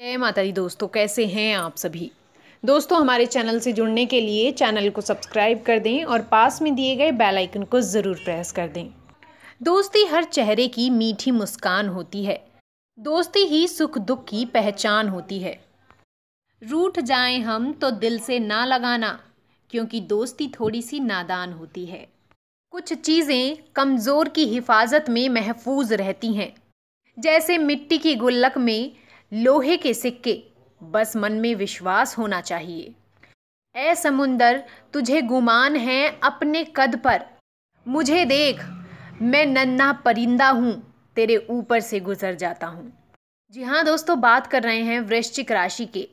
जय माता दी दोस्तों कैसे हैं आप सभी दोस्तों हमारे चैनल से जुड़ने के लिए चैनल को सब्सक्राइब कर दें और पास में दिए गए बेल आइकन को ज़रूर प्रेस कर दें दोस्ती हर चेहरे की मीठी मुस्कान होती है दोस्ती ही सुख दुख की पहचान होती है रूठ जाएं हम तो दिल से ना लगाना क्योंकि दोस्ती थोड़ी सी नादान होती है कुछ चीज़ें कमज़ोर की हिफाजत में महफूज रहती हैं जैसे मिट्टी की गुल्लक में लोहे के सिक्के बस मन में विश्वास होना चाहिए ए समुंदर तुझे गुमान है अपने कद पर मुझे देख मैं नन्ना परिंदा हूँ तेरे ऊपर से गुजर जाता हूँ जी हाँ दोस्तों बात कर रहे हैं वृश्चिक राशि के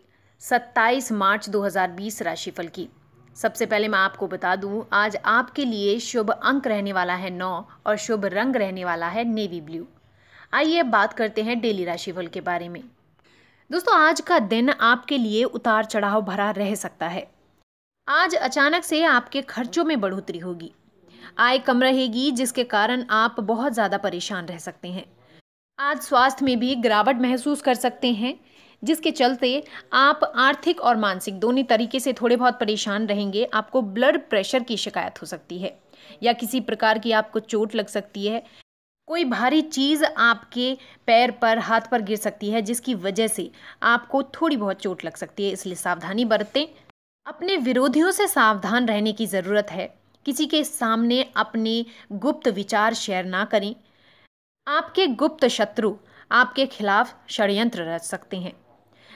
27 मार्च 2020 राशिफल की सबसे पहले मैं आपको बता दूं आज आपके लिए शुभ अंक रहने वाला है नौ और शुभ रंग रहने वाला है नेवी ब्लू आइए बात करते हैं डेली राशिफल के बारे में दोस्तों आज का दिन आपके लिए उतार चढ़ाव भरा रह सकता है आज अचानक से आपके खर्चों में बढ़ोतरी होगी आय कम रहेगी जिसके कारण आप बहुत ज़्यादा परेशान रह सकते हैं आज स्वास्थ्य में भी गिरावट महसूस कर सकते हैं जिसके चलते आप आर्थिक और मानसिक दोनों तरीके से थोड़े बहुत परेशान रहेंगे आपको ब्लड प्रेशर की शिकायत हो सकती है या किसी प्रकार की आपको चोट लग सकती है कोई भारी चीज़ आपके पैर पर हाथ पर गिर सकती है जिसकी वजह से आपको थोड़ी बहुत चोट लग सकती है इसलिए सावधानी बरतें अपने विरोधियों से सावधान रहने की ज़रूरत है किसी के सामने अपने गुप्त विचार शेयर ना करें आपके गुप्त शत्रु आपके खिलाफ षडयंत्र रच सकते हैं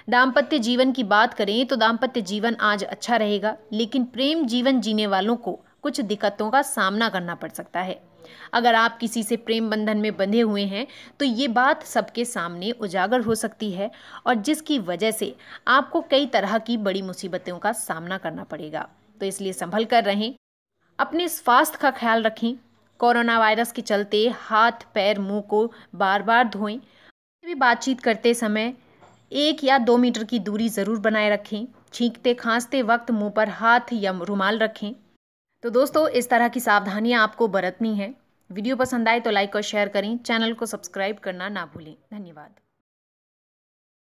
दाम्पत्य जीवन की बात करें तो दाम्पत्य जीवन आज अच्छा रहेगा लेकिन प्रेम जीवन जीने वालों को कुछ दिक्कतों का सामना करना पड़ सकता है अगर आप किसी से प्रेम बंधन में बंधे हुए हैं तो ये बात सबके सामने उजागर हो सकती है और जिसकी वजह से आपको कई तरह की बड़ी मुसीबतों का सामना करना पड़ेगा तो इसलिए संभल कर रहें अपने स्वास्थ्य का ख्याल रखें कोरोना वायरस के चलते हाथ पैर मुंह को बार बार धोएं भी बातचीत करते समय एक या दो मीटर की दूरी ज़रूर बनाए रखें छींकते खांसते वक्त मुंह पर हाथ या रुमाल रखें तो दोस्तों इस तरह की सावधानियाँ आपको बरतनी है वीडियो पसंद आए तो लाइक और शेयर करें चैनल को सब्सक्राइब करना ना भूलें धन्यवाद